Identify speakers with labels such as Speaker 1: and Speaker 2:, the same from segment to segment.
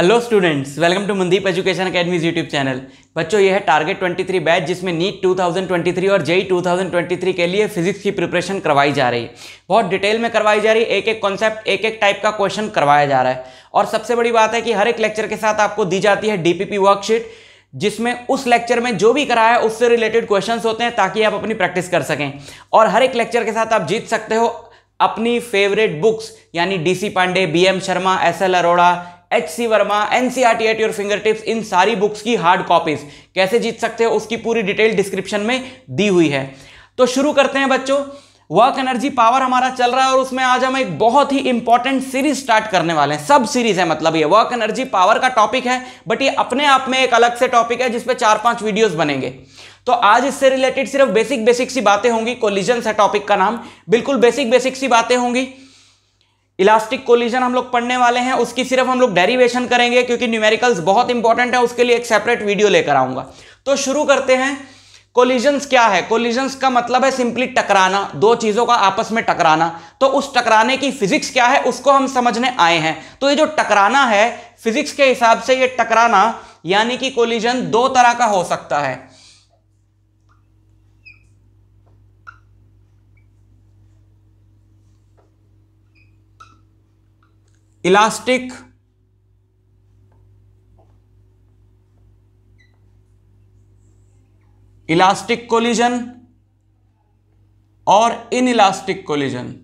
Speaker 1: hello students welcome to Mandeep education academy's YouTube channel बच्चों यह है टारगेट 23 बैच जिसमें नीट 2023 और जेई 2023 e e के लिए फिजिक्स की प्रिपरेशन करवाई जा रही है बहुत डिटेल में करवाई जा रही है एक एक कॉन्सेप्ट एक एक टाइप का क्वेश्चन करवाया जा रहा है और सबसे बड़ी बात है कि हर एक लेक्चर के साथ आपको दी जाती है डी वर्कशीट जिसमें उस लेक्चर में जो भी कराया है उससे रिलेटेड क्वेश्चन होते हैं ताकि आप अपनी प्रैक्टिस कर सकें और हर एक लेक्चर के साथ आप जीत सकते हो अपनी फेवरेट बुक्स यानी D C Pandey B M Sharma S L Arora H C Verma NCERT at your fingertips इन सारी बुक्स की हार्ड कॉपीज कैसे जीत सकते हो उसकी पूरी डिटेल डिस्क्रिप्शन में दी हुई है तो शुरू करते हैं बच्चों वर्क एनर्जी पावर हमारा चल रहा है और उसमें आज हम एक बहुत ही इंपॉर्टेंट सीरीज स्टार्ट करने वाले हैं सब सीरीज है मतलब ये वर्क एनर्जी पावर का टॉपिक है बट ये अपने आप में एक अलग से टॉपिक है जिसपे चार पांच वीडियोस बनेंगे तो आज इससे रिलेटेड सिर्फ बेसिक बेसिक सी बातें होंगी कोलिजन है टॉपिक का नाम बिल्कुल बेसिक बेसिक सी बातें होंगी इलास्टिक कोलिजन हम लोग पढ़ने वाले हैं उसकी सिर्फ हम लोग डेरिवेशन करेंगे क्योंकि न्यूमेरिकल्स बहुत इंपॉर्टेंट है उसके लिए एक सेपरेट वीडियो लेकर आऊंगा तो शुरू करते हैं कोलिजन्स क्या है कोलिजन्स का मतलब है सिंपली टकराना दो चीजों का आपस में टकराना तो उस टकराने की फिजिक्स क्या है उसको हम समझने आए हैं तो ये जो टकराना है फिजिक्स के हिसाब से ये टकराना यानी कि कोलिजन दो तरह का हो सकता है इलास्टिक इलास्टिक कोलिजन और inelastic collision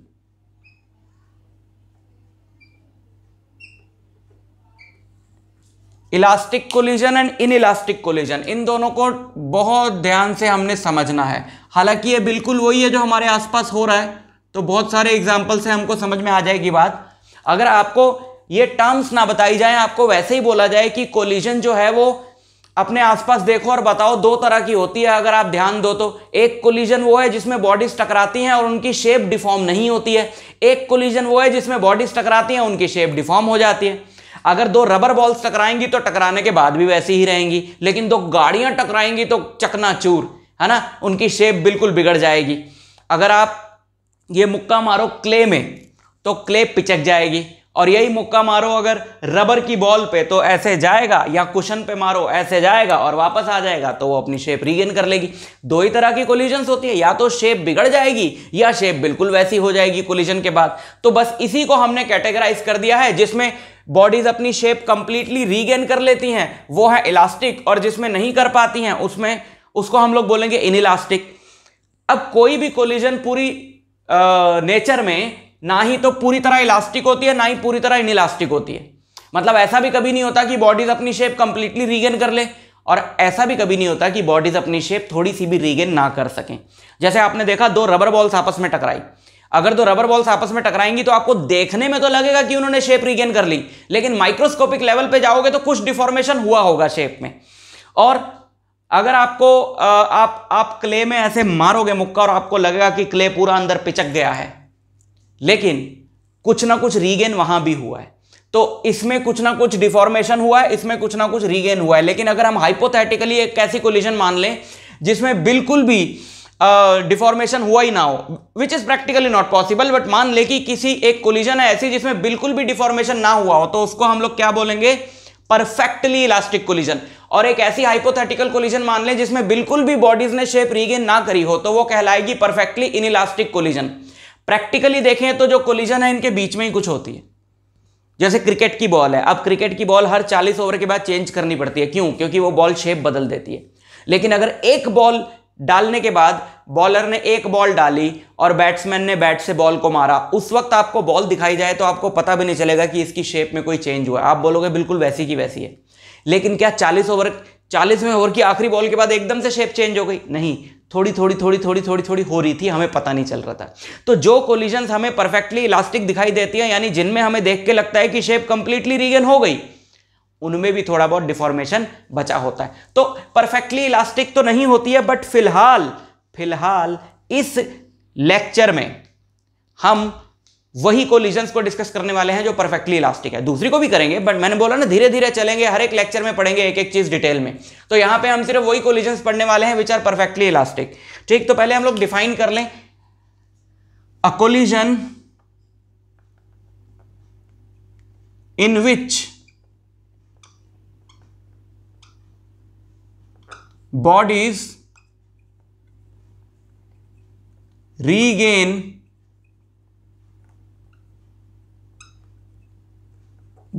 Speaker 1: elastic collision and inelastic collision इन दोनों को बहुत ध्यान से हमने समझना है हालांकि ये बिल्कुल वही है जो हमारे आसपास हो रहा है तो बहुत सारे एग्जाम्पल से हमको समझ में आ जाएगी बात अगर आपको ये टर्म्स ना बताई जाए आपको वैसे ही बोला जाए कि कोलिजन जो है वो अपने आसपास देखो और बताओ दो तरह की होती है अगर आप ध्यान दो तो एक कोलिजन वो है जिसमें बॉडीज टकराती हैं और उनकी शेप डिफॉर्म नहीं होती है एक कोलिजन वो है जिसमें बॉडीज टकराती हैं उनकी शेप डिफॉर्म हो जाती है अगर दो रबर बॉल्स टकराएंगी तो टकराने के बाद भी वैसी ही रहेंगी लेकिन दो गाड़ियां टकराएंगी तो चूर है ना उनकी शेप बिल्कुल बिगड़ जाएगी अगर आप ये मुक्का मारो क्ले में तो क्ले पिचक जाएगी और यही मुक्का मारो अगर रबर की बॉल पे तो ऐसे जाएगा या कुशन पे मारो ऐसे जाएगा और वापस आ जाएगा तो वो अपनी शेप रीगेन कर लेगी दो ही तरह की कोलिजन्स होती है या तो शेप बिगड़ जाएगी या शेप बिल्कुल वैसी हो जाएगी कोलिजन के बाद तो बस इसी को हमने कैटेगराइज कर दिया है जिसमें बॉडीज अपनी शेप कंप्लीटली रीगेन कर लेती हैं वो है इलास्टिक और जिसमें नहीं कर पाती हैं उसमें उसको हम लोग बोलेंगे इन अब कोई भी कोलिजन पूरी नेचर में ना ही तो पूरी तरह इलास्टिक होती है ना ही पूरी तरह इनइलास्टिक होती है मतलब ऐसा भी कभी नहीं होता कि बॉडीज अपनी शेप कंप्लीटली रीगेन कर ले और ऐसा भी कभी नहीं होता कि बॉडीज अपनी शेप थोड़ी सी भी रीगेन ना कर सकें जैसे आपने देखा दो रबर बॉल्स आपस में टकराई अगर दो रबर बॉल्स आपस में टकराएंगी तो आपको देखने में तो लगेगा कि उन्होंने शेप रीगेन कर ली लेकिन माइक्रोस्कोपिक लेवल पे जाओगे तो कुछ डिफॉर्मेशन हुआ होगा शेप में और अगर आपको आ, आप आप क्ले में ऐसे मारोगे मुक्का और आपको लगेगा कि क्ले पूरा अंदर पिचक गया है लेकिन कुछ ना कुछ रीगेन वहां भी हुआ है तो इसमें कुछ ना कुछ डिफॉर्मेशन हुआ है इसमें कुछ ना कुछ रीगेन हुआ है लेकिन अगर हम हाइपोथेटिकली एक ऐसी कोलिजन मान लें जिसमें बिल्कुल भी डिफॉर्मेशन uh, हुआ ही ना हो which is practically not possible but मान ले कि किसी एक कोलिजन है ऐसी जिसमें बिल्कुल भी डिफॉर्मेशन ना हुआ हो तो उसको हम लोग क्या बोलेंगे परफेक्टली इलास्टिक कोलिजन और एक ऐसी हाइपोथेटिकल कोलिजन मान लें जिसमें बिल्कुल भी बॉडीज ने शेप रीगेन ना करी हो तो वो कहलाएगी perfectly inelastic collision practically देखें तो जो कोलिजन है इनके बीच में ही कुछ होती है जैसे क्रिकेट की बॉल है अब क्रिकेट की बॉल हर 40 ओवर के बाद चेंज करनी पड़ती है क्यों क्योंकि वो बॉल शेप बदल देती है लेकिन अगर एक बॉल डालने के बाद बॉलर ने एक बॉल डाली और बैट्समैन ने बैट से बॉल को मारा उस वक्त आपको बॉल दिखाई जाए तो आपको पता भी नहीं चलेगा कि इसकी शेप में कोई चेंज हुआ आप बोलोगे बिल्कुल वैसी की वैसी है लेकिन क्या 40 ओवर चालीसवें ओवर की आखिरी बॉल के बाद एकदम से शेप चेंज हो गई नहीं थोड़ी थोड़ी थोड़ी थोड़ी थोड़ी थोड़ी हो रही थी हमें पता नहीं चल रहा था तो जो कोलिजन हमें परफेक्टली इलास्टिक दिखाई देती है यानी जिनमें हमें देख के लगता है कि शेप कंप्लीटली रीगन हो गई उनमें भी थोड़ा बहुत डिफॉर्मेशन बचा होता है तो परफेक्टली इलास्टिक तो नहीं होती है बट फिलहाल फिलहाल इस लेक्चर में हम वही कोलिजन को डिस्कस करने वाले हैं जो परफेक्टली इलास्टिक है दूसरी को भी करेंगे बट मैंने बोला ना धीरे धीरे चलेंगे हर एक लेक्चर में पढ़ेंगे एक एक चीज डिटेल में तो यहां पे हम सिर्फ वही कोलिजन्स पढ़ने वाले हैं विच आर परफेक्टली इलास्टिक ठीक तो पहले हम लोग डिफाइन कर लें a collision in which bodies regain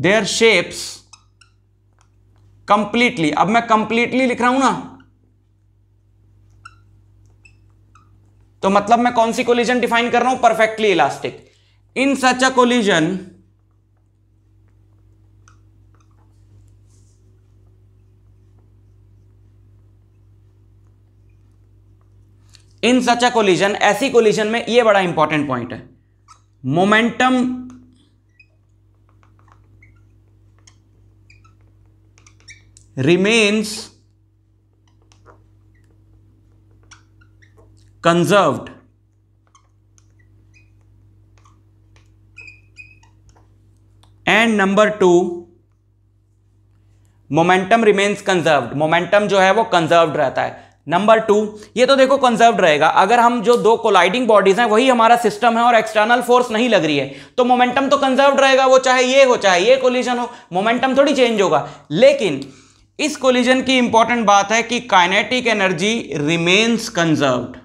Speaker 1: their shapes completely अब मैं कंप्लीटली लिख रहा हूं ना तो मतलब मैं कौन सी कोलिजन डिफाइन कर रहा हूं perfectly elastic in such a collision in such a collision ऐसी कोलिजन में यह बड़ा इंपॉर्टेंट पॉइंट है momentum remains conserved and number two momentum remains conserved momentum जो है वो कंजर्व रहता है नंबर टू ये तो देखो कंजर्व रहेगा अगर हम जो दो कोलाइडिंग बॉडीज हैं वही हमारा सिस्टम है और एक्सटर्नल फोर्स नहीं लग रही है तो मोमेंटम तो कंजर्व रहेगा वो चाहे ये हो चाहे ये कोलिजन हो मोमेंटम थोड़ी चेंज होगा लेकिन इस कोलिजन की इंपॉर्टेंट बात है कि kinetic energy remains conserved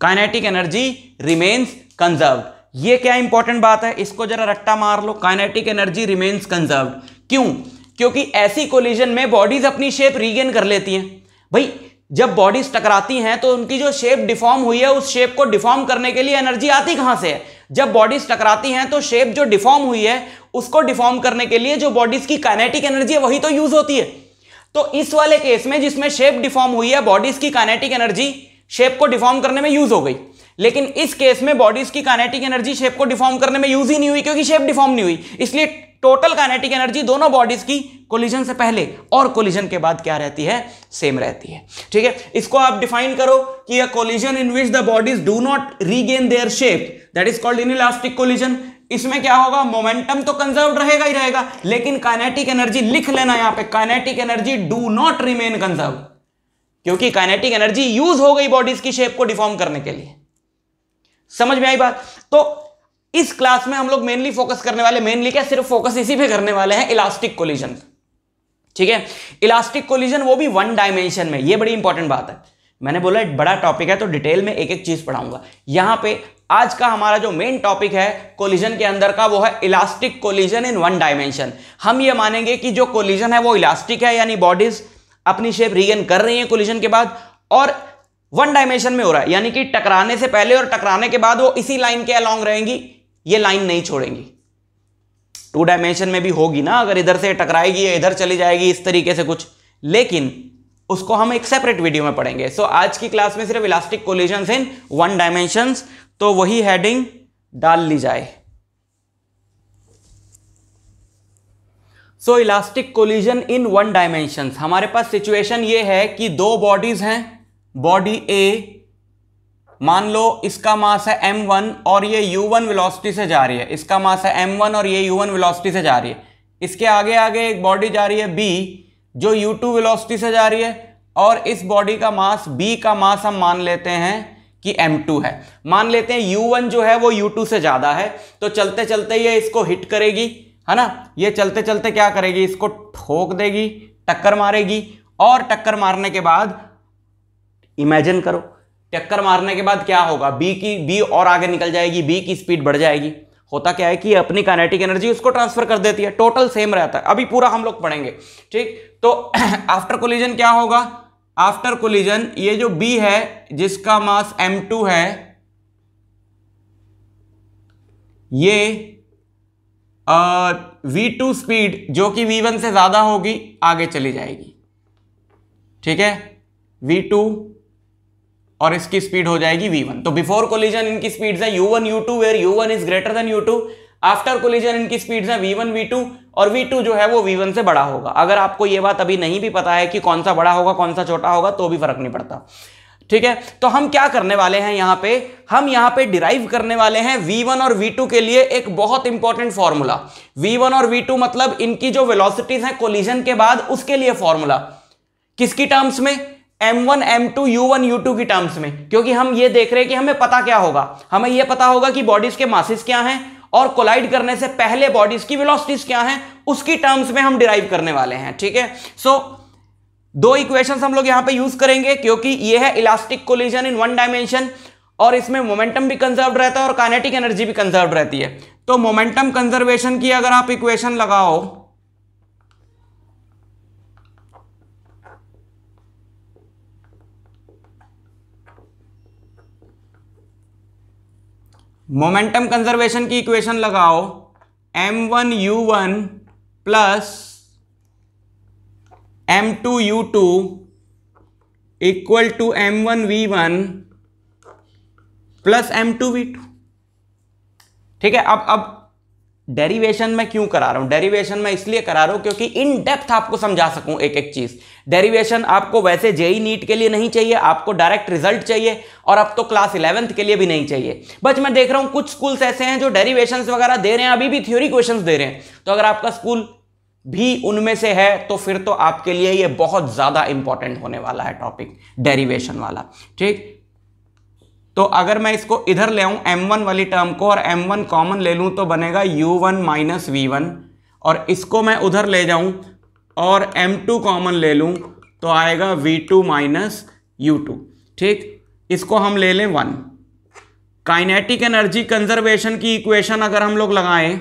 Speaker 1: kinetic energy remains conserved ये क्या इंपॉर्टेंट बात है इसको जरा रट्टा मार लो काइनेटिक एनर्जी रिमेन्स कंजर्व्ड क्यों क्योंकि ऐसी कोलिजन में बॉडीज अपनी शेप रीगेन कर लेती हैं भाई जब बॉडीज टकराती हैं तो उनकी जो शेप डिफॉर्म हुई है उस शेप को डिफॉर्म करने के लिए एनर्जी आती कहां से है जब बॉडीज टकराती हैं तो शेप जो डिफॉर्म हुई है उसको डिफॉर्म करने के लिए जो बॉडीज की काइनेटिक एनर्जी है वही तो यूज होती है तो इस वाले केस में जिसमें शेप डिफॉर्म हुई है बॉडीज की काइनेटिक एनर्जी शेप को डिफॉर्म करने में यूज हो गई लेकिन इस केस में बॉडीज की काइनेटिक एनर्जी शेप को डिफॉर्म करने में यूज ही नहीं हुई क्योंकि शेप डिफॉर्म नहीं हुई इसलिए टोटल काइनेटिक एनर्जी दोनों बॉडीज की कोलिजन से पहले और कोलिजन के बाद क्या रहती है सेम रहती है ठीक है इसको आप डिफाइन करो कि a collision in which the bodies do not regain their shape that is called inelastic collision इसमें क्या होगा मोमेंटम तो कंजर्व रहेगा ही रहेगा लेकिन काइनेटिक एनर्जी लिख लेना यहां पे kinetic energy do not remain conserve क्योंकि काइनेटिक एनर्जी यूज हो गई बॉडीज की शेप को डिफॉर्म करने के लिए समझ में आई बात तो इस क्लास में हम लोग मेनली फोकस करने वाले मेनली क्या सिर्फ फोकस इसी पे करने वाले हैं इलास्टिक कोलिजन ठीक है इलास्टिक कोलिजन वो भी वन डायमेंशन में ये बड़ी इंपॉर्टेंट बात है मैंने बोला बड़ा टॉपिक है तो डिटेल में एक एक चीज पढ़ाऊंगा यहां पे आज का हमारा जो मेन टॉपिक है कोलिजन के अंदर का वो है elastic collision in one dimension हम ये मानेंगे कि जो कोलिजन है वो इलास्टिक है यानी बॉडीज अपनी शेप रीगेन कर रही है कोलिजन के बाद और वन डायमेंशन में हो रहा है यानी कि टकराने से पहले और टकराने के बाद वो इसी लाइन के अलॉन्ग रहेंगी ये लाइन नहीं छोड़ेंगी टू डायमेंशन में भी होगी ना अगर इधर से टकराएगी या इधर चली जाएगी इस तरीके से कुछ लेकिन उसको हम एक सेपरेट वीडियो में पढ़ेंगे सो so, आज की क्लास में सिर्फ elastic collision in one dimension तो वही हेडिंग डाल ली जाए so elastic collision in one dimension हमारे पास सिचुएशन ये है कि दो बॉडीज हैं बॉडी ए मान लो इसका मास है एम वन और ये यू वन वेलोसिटी से जा रही है इसका मास है एम वन और ये यू वन वेलोसिटी से जा रही है इसके आगे आगे एक बॉडी जा रही है बी जो यू टू वेलोसिटी से जा रही है और इस बॉडी का मास बी का मास हम मान लेते हैं कि m2 है मान लेते हैं u1 जो है वो u2 से ज़्यादा है तो चलते चलते ये इसको हिट करेगी है ना ये चलते चलते क्या करेगी इसको ठोक देगी टक्कर मारेगी और टक्कर मारने के बाद इमेजिन करो टक्कर मारने के बाद क्या होगा बी की बी और आगे निकल जाएगी बी की स्पीड बढ़ जाएगी होता क्या है कि अपनी कानेटिक एनर्जी उसको ट्रांसफर कर देती है टोटल सेम रहता है अभी पूरा हम लोग पढ़ेंगे ठीक तो आफ्टर कोलिजन क्या होगा आफ्टर कोलिजन ये जो बी है जिसका मास एम टू है ये वी टू स्पीड जो कि वी वन से ज़्यादा होगी आगे चली जाएगी ठीक है वी टू और इसकी स्पीड हो जाएगी वन तो बिफोर कोलिजन इनकी स्पीड है u1 u2 where one is greater than two after collision इनकी स्पीड है वी टू और टू जो है वो वन से बड़ा होगा अगर आपको ये बात अभी नहीं भी पता है कि कौन सा बड़ा होगा कौन सा छोटा होगा तो भी फर्क नहीं पड़ता ठीक है तो हम क्या करने वाले हैं यहाँ पे हम यहां पे डिराइव करने वाले हैं v1 और v2 के लिए एक बहुत इंपॉर्टेंट फॉर्मूला v1 और v2 मतलब इनकी जो वेलोसिटीज हैं कोलिजन के बाद उसके लिए फॉर्मूला किसकी टर्म्स में M1, M2, U1, U2 की टर्म्स में क्योंकि हम ये देख रहे हैं कि हमें पता क्या होगा हमें ये पता होगा कि बॉडीज के मासिस क्या हैं और कोलाइड करने से पहले बॉडीज की वेलोसिटीज क्या हैं उसकी टर्म्स में हम डिराइव करने वाले हैं ठीक है सो दो इक्वेशन हम लोग यहां पे यूज करेंगे क्योंकि ये है elastic collision in one dimension और इसमें मोमेंटम भी कंजर्व रहता है और कानेटिक एनर्जी भी कंजर्व रहती है तो मोमेंटम कंजर्वेशन की अगर आप इक्वेशन लगाओ मोमेंटम कंजर्वेशन की इक्वेशन लगाओ m one u one plus m two u two equal to m one v one plus m two v two ठीक है अब अब डेरिवेशन में क्यों करा रहा हूं डेरिवेशन में इसलिए करा रहा हूं क्योंकि इन डेप्थ आपको समझा सकूं एक एक चीज डेरिवेशन आपको वैसे जेई नीट के लिए नहीं चाहिए आपको डायरेक्ट रिजल्ट चाहिए और अब तो क्लास इलेवंथ के लिए भी नहीं चाहिए बट मैं देख रहा हूं कुछ स्कूल्स ऐसे हैं जो डेरिवेशन वगैरह दे रहे हैं अभी भी थ्योरी क्वेश्चन दे रहे हैं तो अगर आपका स्कूल भी उनमें से है तो फिर तो आपके लिए ये बहुत ज्यादा इंपॉर्टेंट होने वाला है टॉपिक डेरिवेशन वाला ठीक तो अगर मैं इसको इधर ले आऊँ एम वन वाली टर्म को और एम वन कॉमन ले लूँ तो बनेगा u one minus v one और इसको मैं उधर ले जाऊँ और एम टू कॉमन ले लूँ तो आएगा v two minus u two ठीक इसको हम ले लें वन काइनेटिक एनर्जी कंजर्वेशन की इक्वेशन अगर हम लोग लगाएं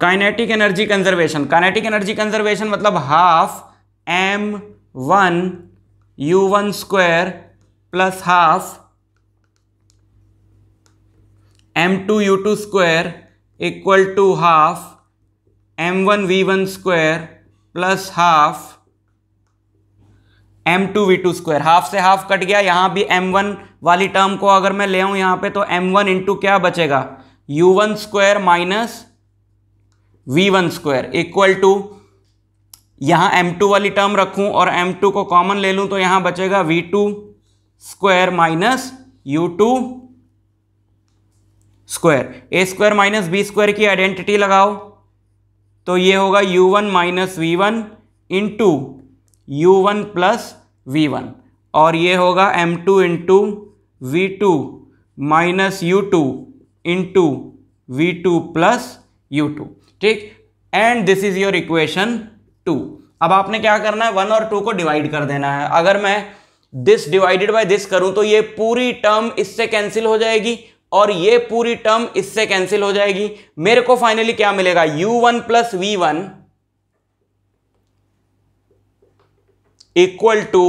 Speaker 1: kinetic energy conservation kinetic energy conservation मतलब half m one u one square plus half m two u two square equal to half m one v one square plus half m two v two square half से half cut गया यहां भी M one वाली term को अगर मैं ले आऊं यहां पे तो एम वन इंटू क्या बचेगा u one square minus v one square equal to यहाँ एम टू वाली टर्म रखूँ और एम टू को कॉमन ले लूँ तो यहाँ बचेगा v two square minus u two square a square minus b square की आइडेंटिटी लगाओ तो ये होगा u one minus v one into u one plus v one और ये होगा m two into v two minus u two into v two plus u two ठीक and this is your equation two अब आपने क्या करना है one और टू को डिवाइड कर देना है अगर मैं दिस डिवाइडेड बाय दिस करूं तो ये पूरी टर्म इससे कैंसिल हो जाएगी और ये पूरी टर्म इससे कैंसिल हो जाएगी मेरे को फाइनली क्या मिलेगा u one plus v one equal to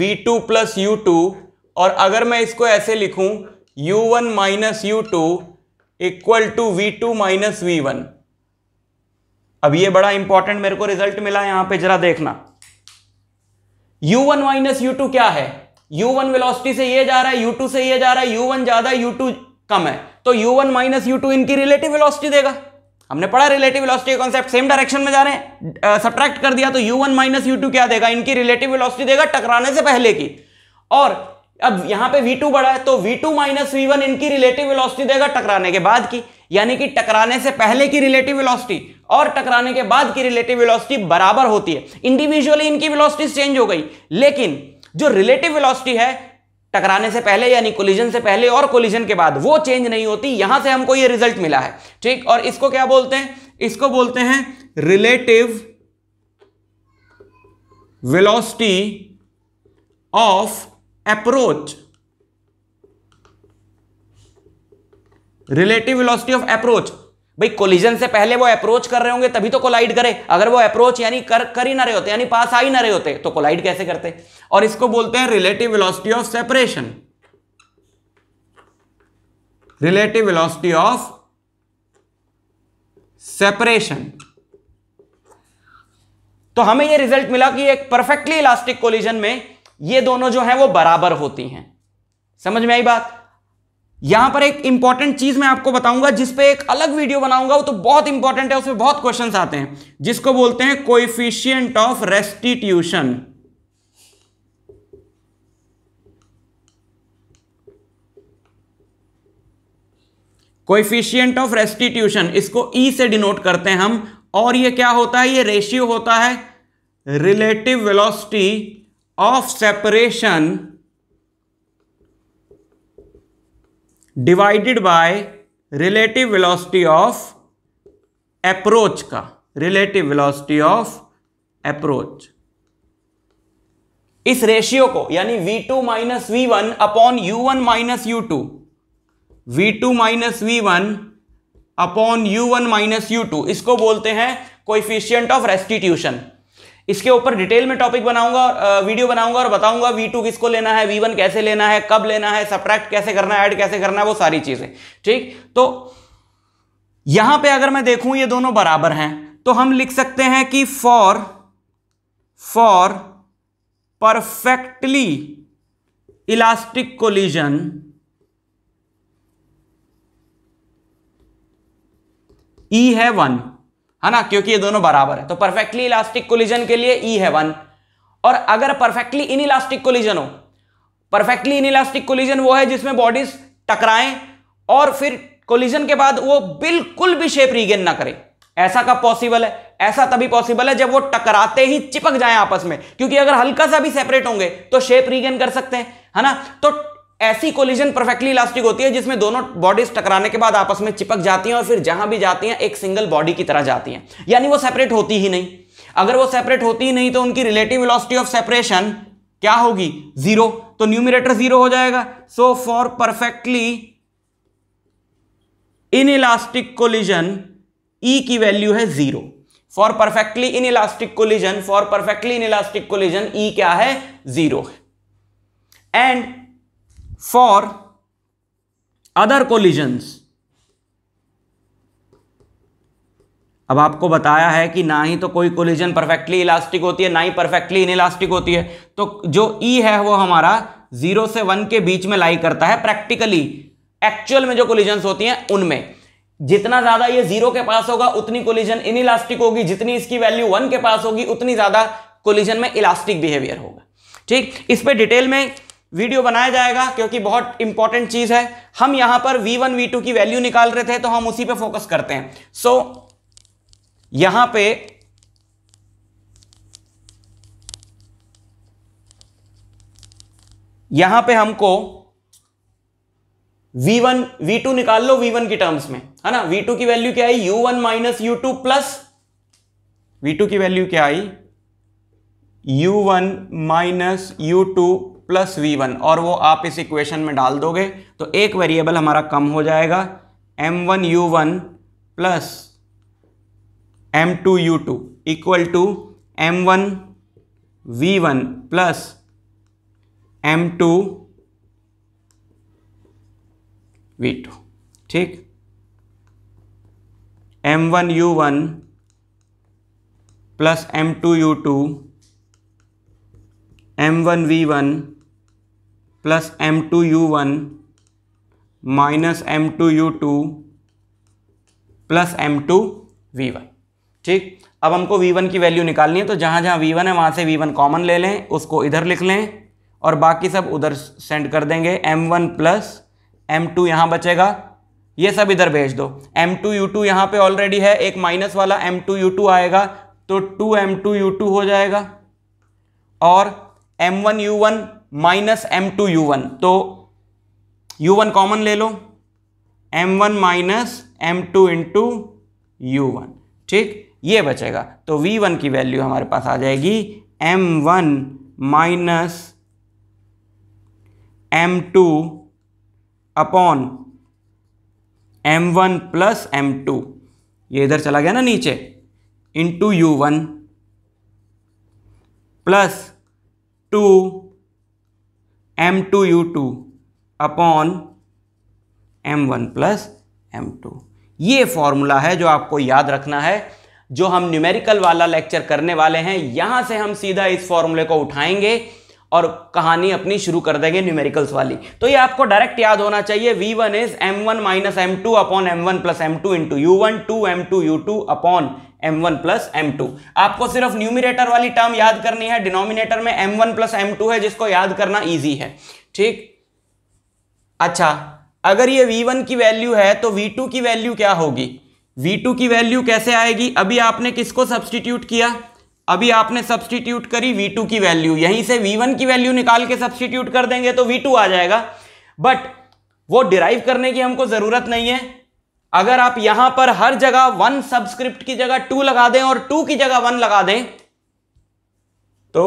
Speaker 1: v two plus u two और अगर मैं इसको ऐसे लिखूं u1 one minus u two equal to v two minus v one अब ये बड़ा इंपॉर्टेंट मेरे को रिजल्ट मिला यहां पे जरा देखना u1 वन माइनस यू क्या है u1 वन वेलोसिटी से ये जा रहा है u2 से ये जा रहा है u1 ज्यादा u2 कम है तो u1 वन माइनस यू इनकी रिलेटिव वेलोसिटी देगा हमने पढ़ा relative velocity concept same direction में जा रहे हैं सब्ट्रैक्ट कर दिया तो u1 वन माइनस यू क्या देगा इनकी रिलेटिव वेलोसिटी देगा टकराने से पहले की और अब यहां पे v2 बढ़ा है तो v2 टू माइनस वी इनकी रिलेटिव वेलोसिटी देगा टकराने के बाद की यानी कि टकराने से पहले की रिलेटिव वेलोसिटी और टकराने के बाद की रिलेटिव वेलोसिटी बराबर होती है इंडिविजुअली इनकी वेलोसिटी चेंज हो गई लेकिन जो रिलेटिव वेलोसिटी है टकराने से पहले यानी कोलिजन से पहले और कोलिजन के बाद वो चेंज नहीं होती यहां से हमको ये रिजल्ट मिला है ठीक और इसको क्या बोलते हैं इसको बोलते हैं relative velocity of approach relative velocity of approach भाई कोलिजन से पहले वो अप्रोच कर रहे होंगे तभी तो कोलाइड करे अगर वो अप्रोच यानी कर कर ही ना रहे होते यानी पास आ ही ना रहे होते तो कोलाइड कैसे करते और इसको बोलते हैं relative velocity of separation relative velocity of separation तो हमें यह रिजल्ट मिला कि एक परफेक्टली इलास्टिक कोलिजन में ये दोनों जो हैं वो बराबर होती हैं समझ में आई बात यहां पर एक इंपॉर्टेंट चीज मैं आपको बताऊंगा जिस पे एक अलग वीडियो बनाऊंगा वो तो बहुत इंपॉर्टेंट है उसमें बहुत क्वेश्चन आते हैं जिसको बोलते हैं coefficient of restitution coefficient of restitution इसको ई e से डिनोट करते हैं हम और ये क्या होता है ये रेशियो होता है relative velocity of separation divided by relative velocity of approach का रिलेटिव वेलोसिटी ऑफ अप्रोच इस रेशियो को यानी v2 two minus v one upon u one minus u two v two minus v one upon u one minus u two इसको बोलते हैं coefficient of restitution इसके ऊपर detail में topic बनाऊंगा वीडियो बनाऊंगा और बताऊंगा वी टू किसको लेना है वी वन कैसे लेना है कब लेना है सब्ट्रैक्ट कैसे करना है ऐड कैसे करना है वो सारी चीज़ें ठीक तो यहां पे अगर मैं देखूं ये दोनों बराबर हैं तो हम लिख सकते हैं कि for for perfectly elastic collision e है वन है हाँ ना क्योंकि ये दोनों बराबर है तो परफेक्टली इलास्टिक कोलिजन के लिए ई e है वन और अगर परफेक्टली इन इलास्टिक कोलिजन हो परफेक्टली इन इलास्टिक कोलिजन वो है जिसमें बॉडीज टकराएं और फिर कोलिजन के बाद वो बिल्कुल भी शेप रीगेन ना करें ऐसा कब पॉसिबल है ऐसा तभी पॉसिबल है जब वो टकराते ही चिपक जाएं आपस में क्योंकि अगर हल्का सा भी सेपरेट होंगे तो शेप रीगेन कर सकते हैं है हाँ ना तो ऐसी कोलिजन परफेक्टली इलास्टिक होती है जिसमें दोनों बॉडीज टकराने के बाद आपस में चिपक जाती हैं और फिर जहां भी जाती हैं एक सिंगल बॉडी की तरह जाती हैं यानी वो सेपरेट होती ही नहीं अगर वो सेपरेट होती ही नहीं तो उनकी रिलेटिव इलास्टी ऑफ सेपरेशन क्या होगी जीरो तो न्यूमिनेटर जीरो हो जाएगा so for perfectly inelastic collision e की वैल्यू है zero for perfectly inelastic collision for perfectly inelastic collision e क्या है zero and for other collisions अब आपको बताया है कि ना ही तो कोई कोलिजन परफेक्टली इलास्टिक होती है ना ही परफेक्टली इन इलास्टिक होती है तो जो ई e है वो हमारा जीरो से वन के बीच में लाई करता है प्रैक्टिकली एक्चुअल में जो कोलिजन होती हैं उनमें जितना ज्यादा ये जीरो के पास होगा उतनी कोलिजन इन इलास्टिक होगी जितनी इसकी वैल्यू वन के पास होगी उतनी ज्यादा कोलिजन में इलास्टिक बिहेवियर होगा ठीक इस पर डिटेल में वीडियो बनाया जाएगा क्योंकि बहुत इंपॉर्टेंट चीज है हम यहां पर v1 v2 की वैल्यू निकाल रहे थे तो हम उसी पे फोकस करते हैं सो so, यहां पे यहां पे हमको v1 v2 निकाल लो v1 की टर्म्स में है ना v2 की वैल्यू क्या आई u1 one minus u two plus v की वैल्यू क्या आई u1 one minus u two plus v one और वो आप इस इक्वेशन में डाल दोगे तो एक वेरिएबल हमारा कम हो जाएगा m one u one plus m two u two equal to m one v one plus m two v two ठीक m one u one plus m two u two m one v one plus m two u one minus m two u two plus m two v one ठीक अब हमको we one की value निकालनी है तो जहाँ जहाँ we one है वहाँ से वी वन कॉमन ले लें उसको इधर लिख लें और बाकी सब उधर सेंड कर देंगे m one plus m two यहाँ बचेगा ये सब इधर भेज दो एम टू यू टू यहाँ पर ऑलरेडी है एक माइनस वाला एम टू यू टू आएगा तो two m two u two हो जाएगा और m one u one minus m two u one तो यू वन कॉमन ले लो m one minus m two into u one ठीक ये बचेगा तो वी वन की वैल्यू हमारे पास आ जाएगी m one minus m two upon m one plus m two ये इधर चला गया ना नीचे into u one plus two m two u two upon m one plus m two ये फॉर्मूला है जो आपको याद रखना है जो हम न्यूमेरिकल वाला लेक्चर करने वाले हैं यहां से हम सीधा इस फॉर्मूले को उठाएंगे और कहानी अपनी शुरू कर देंगे न्यूमेरिकल्स वाली तो ये आपको डायरेक्ट याद होना चाहिए v1 one is m one minus m two upon m one plus m two into u one two m two u two upon m one plus m two आपको सिर्फ न्यूमिनेटर वाली टर्म याद करनी है denominator में m one plus m two है जिसको याद करना ईजी है ठीक अच्छा अगर ये वी वन की वैल्यू है तो वी टू की वैल्यू क्या होगी वी टू की वैल्यू कैसे आएगी अभी आपने किसको सब्सटीट्यूट किया अभी आपने सब्सटीट्यूट करी वी टू की वैल्यू यहीं से वी वन की वैल्यू निकाल के सब्सटीट्यूट कर देंगे तो वी टू आ जाएगा बट वो डिराइव करने की हमको ज़रूरत नहीं है अगर आप यहां पर हर जगह वन सब्सक्रिप्ट की जगह टू लगा दें और टू की जगह वन लगा दें तो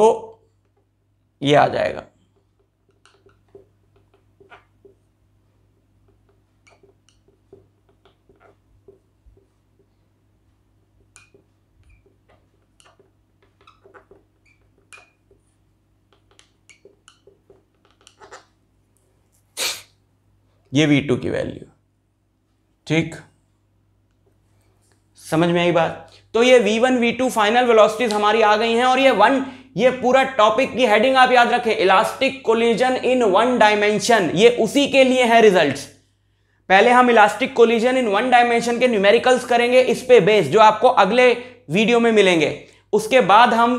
Speaker 1: ये आ जाएगा ये v2 की वैल्यू ठीक समझ में आई बात तो ये v1 v2 फाइनल वेलोसिटीज हमारी आ गई हैं और ये वन ये पूरा टॉपिक की हेडिंग आप याद रखें elastic collision in one dimension ये उसी के लिए है रिजल्ट्स पहले हम elastic collision in one dimension के न्यूमेरिकल्स करेंगे इस पे बेस जो आपको अगले वीडियो में मिलेंगे उसके बाद हम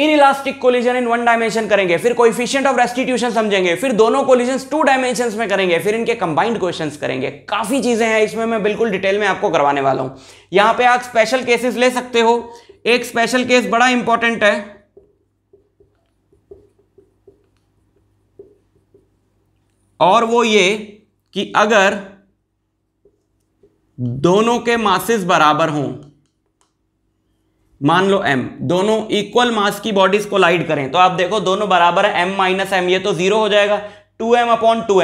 Speaker 1: inelastic collision in one dimension करेंगे फिर कोइफिशियंट ऑफ रेस्टिट्यूशन समझेंगे फिर दोनों कोलिजन टू डायमेंशन में करेंगे फिर इनके कंबाइंड क्वेश्चन करेंगे काफी चीजें हैं इसमें मैं बिल्कुल डिटेल में आपको करवाने वाला हूं यहां पे आप स्पेशल केसेस ले सकते हो एक स्पेशल केस बड़ा इंपॉर्टेंट है और वो ये कि अगर दोनों के मासिस बराबर हों मान लो m दोनों इक्वल मास की बॉडीज को लाइड करें तो आप देखो दोनों बराबर है m माइनस एम ये तो जीरो हो जाएगा 2m एम अपॉन टू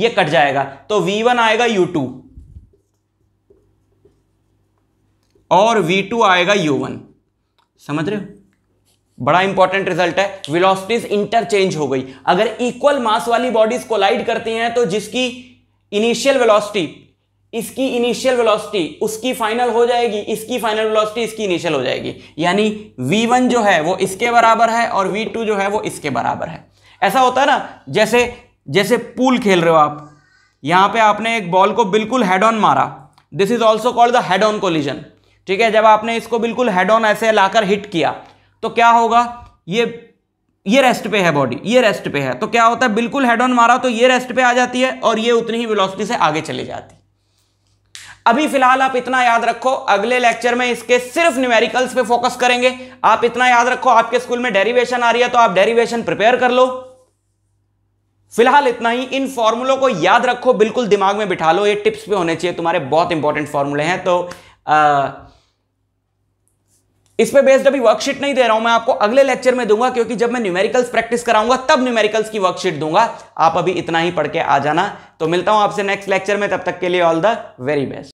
Speaker 1: ये कट जाएगा तो v1 आएगा u2 और v2 आएगा u1 समझ रहे हो बड़ा इंपॉर्टेंट रिजल्ट है वेलोसिटीज इंटरचेंज हो गई अगर इक्वल मास वाली बॉडीज को लाइड करती हैं तो जिसकी इनिशियल वेलोसिटी इसकी इनिशियल वेलोसिटी उसकी फाइनल हो जाएगी इसकी फाइनल वेलोसिटी इसकी इनिशियल हो जाएगी यानी v1 जो है वो इसके बराबर है और v2 जो है वो इसके बराबर है ऐसा होता है ना जैसे जैसे पूल खेल रहे हो आप यहां पे आपने एक बॉल को बिल्कुल हेड ऑन मारा this is also called the head on collision ठीक है जब आपने इसको बिल्कुल हेड ऑन ऐसे लाकर हिट किया तो क्या होगा ये ये रेस्ट पे है बॉडी ये रेस्ट पे है तो क्या होता है बिल्कुल हेड ऑन मारा तो ये रेस्ट पे आ जाती है और ये उतनी ही वेलोसिटी से आगे चली जाती है अभी फिलहाल आप इतना याद रखो अगले लेक्चर में इसके सिर्फ न्यूमेरिकल्स पे फोकस करेंगे आप इतना याद रखो आपके स्कूल में डेरिवेशन आ रही है तो आप डेरिवेशन प्रिपेयर कर लो फिलहाल इतना ही इन फॉर्मुलों को याद रखो बिल्कुल दिमाग में बिठा लो ये टिप्स पे होने चाहिए तुम्हारे बहुत इंपॉर्टेंट फॉर्मूले हैं तो आ, इस पे बेस्ड अभी वर्कशीट नहीं दे रहा हूं मैं आपको अगले लेक्चर में दूंगा क्योंकि जब मैं न्यूमेरिकल्स प्रैक्टिस कराऊंगा तब न्यूमेरिकल्स की वर्कशीट दूंगा आप अभी इतना ही पढ़ के आ जाना तो मिलता हूं आपसे नेक्स्ट लेक्चर में तब तक के लिए ऑल द वेरी बेस्ट